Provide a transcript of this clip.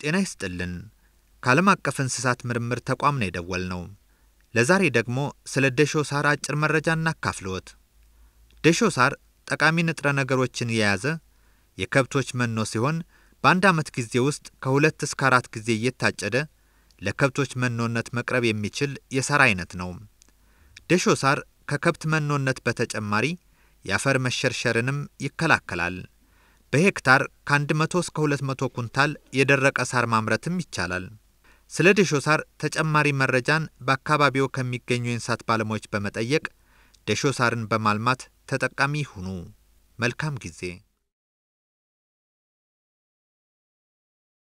ጤና ይስጥልን። ከዓለም አቀፍ እንስሳት ምርምር ተቋም ነው የደወል ነው። ለዛሬ ደግሞ ስለ ደሾ ሳር አጭር መረጃ እናካፍልዎት። ደሾ ሳር ጠቃሚ ንጥረ ነገሮችን የያዘ የከብቶች መኖ ሲሆን በአንድ ዓመት ጊዜ ውስጥ ከሁለት እስከ አራት ጊዜ እየታጨደ ለከብቶች መኖነት መቅረብ የሚችል የሳር አይነት ነው። ደሾ ሳር ከከብት መኖነት በተጨማሪ የአፈር መሸርሸርንም ይከላከላል። በሄክታር ከ100 እስከ 200 ኩንታል የደረቀ ሳር ማምረትም ይቻላል። ስለ ደሾ ሳር ተጨማሪ መረጃን በአካባቢው ከሚገኙ የእንስሳት ባለሙያዎች በመጠየቅ ደሾ ሳርን በማልማት ተጠቃሚ ሁኑ። መልካም ጊዜ